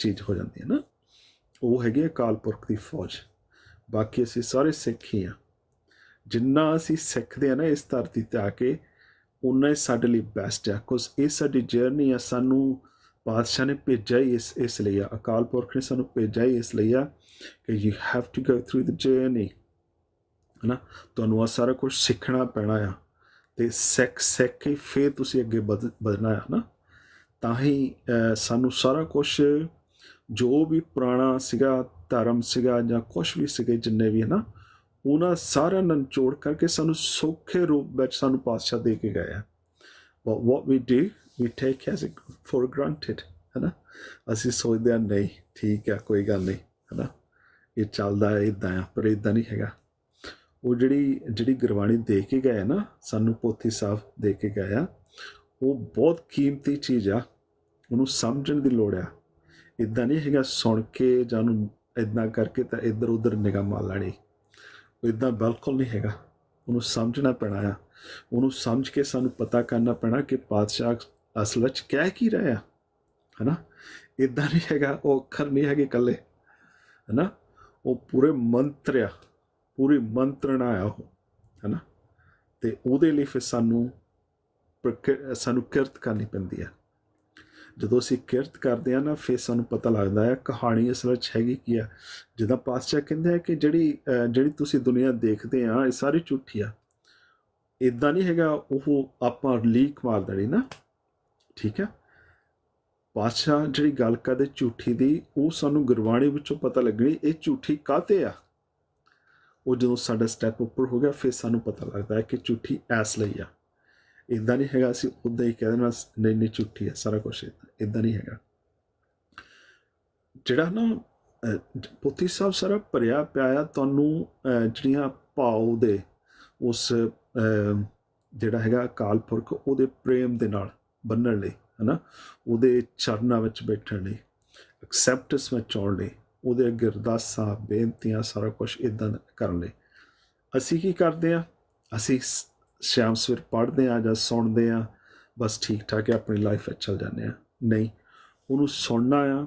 ਚੀਜ਼ ਹੋ ਜਾਂਦੀ ਹੈ ਨਾ ਉਹ ਹੈਗੇ ਹੈ ਕਾਲਪੁਰਖ ਦੀ ਫੌਜ ਬਾਕੀ ਅਸੀਂ ਸਾਰੇ ਸਿੱਖ ਹੀ ਆ ਜਿੰਨਾ ਅਸੀਂ ਸਿੱਖਦੇ ਆ ਨਾ ਇਸ ਧਰਤੀ ਤੇ ਆ ਕੇ ਉਨਾ ਹੀ ਸਾਡੇ ਲਈ ਬੈਸਟ ਹੈ ਕੁਝ ਇਹ ਸਾਡੀ ਜਰਨੀ ਆ ਸਾਨੂੰ ਪਾਤਸ਼ਾਹ ਨੇ ਭੇਜਿਆ ਇਸ ਇਸ ਲਈ ਆ ਅਕਾਲ ਪੁਰਖ ਨੇ ਸਾਨੂੰ ਭੇਜਿਆ ਇਸ ਲਈ ਆ ਕਿ you have to go through the journey ਨਾ ਤੁਹਾਨੂੰ ਆ ਸਾਰਾ ਕੁਝ ਸਿੱਖਣਾ ਪੈਣਾ ਆ ਤੇ ਸਿੱਖ ਸਿੱਖ ਕੇ ਫੇਰ ਤੁਸੀਂ ਅੱਗੇ ਵਧਣਾ ਆ ਨਾ ਤਾਂ ਹੀ ਸਾਨੂੰ ਸਾਰਾ ਕੁਝ ਜੋ ਵੀ ਪੁਰਾਣਾ ਸੀਗਾ ਧਰਮ ਸੀਗਾ ਜਾਂ ਕੁਝ ਵੀ ਸੀਗੇ ਜਿੰਨੇ ਵੀ ਹਨਾ ਉਹਨਾਂ ਸਾਰਿਆਂ ਨੂੰ ਜੋੜ ਕਰਕੇ ਸਾਨੂੰ ਸੋਖੇ ਰੂਪ ਵਿੱਚ ਸਾਨੂੰ ਪਾਤਸ਼ਾਹ ਦੇ ਕੇ ਗਏ ਆ but what we do we take as it for granted ਹਨਾ ਅਸੀਂ ਸੋਚਦੇ ਆ ਨਹੀਂ ਠੀਕ ਆ ਕੋਈ ਗੱਲ ਨਹੀਂ ਹਨਾ ਇਹ ਚੱਲਦਾ ਹੈ ਇਦਾਂ ਆ ਪਰ ਇਦਾਂ ਨਹੀਂ ਹੈਗਾ ਉਹ ਜਿਹੜੀ ਜਿਹੜੀ ਗੁਰਬਾਣੀ ਦੇ ਕੇ ਗਏ ਨਾ ਸਾਨੂੰ ਪੋਥੀ ਸਾਹਿਬ ਦੇ ਕੇ ਗਏ ਆ ਉਹ ਬਹੁਤ ਕੀਮਤੀ ਚੀਜ਼ ਆ ਉਹਨੂੰ ਸਮਝਣ ਦੀ ਲੋੜ ਆ ਇਦਾਂ ਨਹੀਂ ਹੈਗਾ ਸੁਣ ਕੇ ਜਾਂ ਉਹਨੂੰ ਇਦਾਂ ਕਰਕੇ ਤਾਂ ਇੱਧਰ ਉੱਧਰ ਨਿਗਾਹ ਮਾਰ ਲੈਣੀ ਉਹ ਇਦਾਂ ਬਿਲਕੁਲ ਨਹੀਂ ਹੈਗਾ ਉਹਨੂੰ ਸਮਝਣਾ ਪੈਣਾ ਆ ਉਹਨੂੰ ਸਮਝ ਕੇ ਸਾਨੂੰ ਪਤਾ ਕਰਨਾ ਪੈਣਾ ਕਿ ਪਾਤਸ਼ਾਹ ਅਸਲ ਵਿੱਚ ਕਹਿ ਕੀ ਰਿਹਾ ਹੈਨਾ ਇਦਾਂ ਨਹੀਂ ਹੈਗਾ ਉਹ ਅੱਖਰ ਨਹੀਂ ਹੈਗੇ ਕੱਲੇ ਹੈਨਾ ਉਹ ਪੂਰੇ ਮੰਤਰ ਆ ਪੂਰੀ ਮੰਤਰਣਾ ਆ ਉਹ ਹੈਨਾ ਤੇ ਉਹਦੇ ਲਈ ਫਿਰ ਸਾਨੂੰ ਸਾਨੂੰ ਕਿਰਤ ਕਰਨੀ ਪੈਂਦੀ ਆ ਜਦੋਂ ਅਸੀਂ ਕਿਰਤ ਕਰਦੇ ਆ ਨਾ ਫਿਰ ਸਾਨੂੰ ਪਤਾ ਲੱਗਦਾ ਹੈ ਕਹਾਣੀ ਅਸਲ ਵਿੱਚ ਹੈਗੀ ਕੀ ਆ ਜਦੋਂ ਪਾਤਸ਼ਾਹ ਕਹਿੰਦਾ ਹੈ ਕਿ ਜਿਹੜੀ ਜਿਹੜੀ ਤੁਸੀਂ ਦੁਨੀਆ ਦੇਖਦੇ ਆ ਇਹ ਸਾਰੀ ਝੂਠੀ ਆ ਇਦਾਂ ਨਹੀਂ ਹੈਗਾ ਉਹ ਆਪਾਂ ਲੀਕ ਮਾਰ ਨਹੀਂ ਨਾ ਠੀਕ ਆ ਪਾਤਸ਼ਾਹ ਜਿਹੜੀ ਗੱਲ ਕਰਦੇ ਝੂਠੀ ਦੀ ਉਹ ਸਾਨੂੰ ਗੁਰਬਾਣੀ ਵਿੱਚੋਂ ਪਤਾ ਲੱਗਣੀ ਇਹ ਝੂਠੀ ਕਾਤੇ ਆ ਉਹ ਜਦੋਂ ਸਾਡਾ ਸਟੈਪ ਉੱਪਰ ਹੋ ਗਿਆ ਫਿਰ ਸਾਨੂੰ ਪਤਾ ਲੱਗਦਾ ਹੈ ਕਿ ਝੂਠੀ ਐਸ ਲਈ ਆ ਇਦਾਂ ਨਹੀਂ ਹੈਗਾ ਅਸੀਂ ਉਦਾਂ ਹੀ ਕਹਿੰਦੇ ਨਾ ਨਹੀਂ ਨਹੀਂ ਝੂਠੀ ਹੈ ਸਾਰਾ ਕੁਝ ਇਦਾਂ ਨਹੀਂ ਹੈਗਾ ਜਿਹੜਾ ਨਾ ਪੋਤੀ ਸਾਹਿਬ ਸਾਰਾ ਭਰਿਆ ਪਿਆਇਆ ਤੁਹਾਨੂੰ ਜਿਹੜੀਆਂ ਭਾਉ ਦੇ ਉਸ ਜਿਹੜਾ ਹੈਗਾ ਕਾਲਪੁਰਖ ਉਹਦੇ ਪ੍ਰੇਮ ਦੇ ਨਾਲ ਬੰਨਣ ਲਈ ਹਨਾ ਉਹਦੇ ਚਰਨਾਂ ਵਿੱਚ ਬੈਠਣ ਲਈ ਐਕਸੈਪਟਸ ਵਿੱਚ ਆਉਣ ਲਈ ਉਹਦੇ ਅੱਗੇ ਅਰਦਾਸਾਂ ਬੇਨਤੀਆਂ ਸਾਰਾ ਕੁਝ ਇਦਾਂ ਕਰਨ ਲਈ ਅਸੀਂ ਕੀ ਕਰਦੇ ਆ ਅਸੀਂ ਸ਼ਾਮ ਸਵੇਰ ਪੜ੍ਹਦੇ ਆ ਜਾਂ ਸੁਣਦੇ ਆ ਬਸ ਠੀਕ ਠਾਕ ਹੈ ਆਪਣੀ ਲਾਈਫ ਵਿੱਚ ਚੱਲ ਜਾਂਦੇ ਆ ਨਹੀਂ ਉਹਨੂੰ ਸੁਣਨਾ ਆ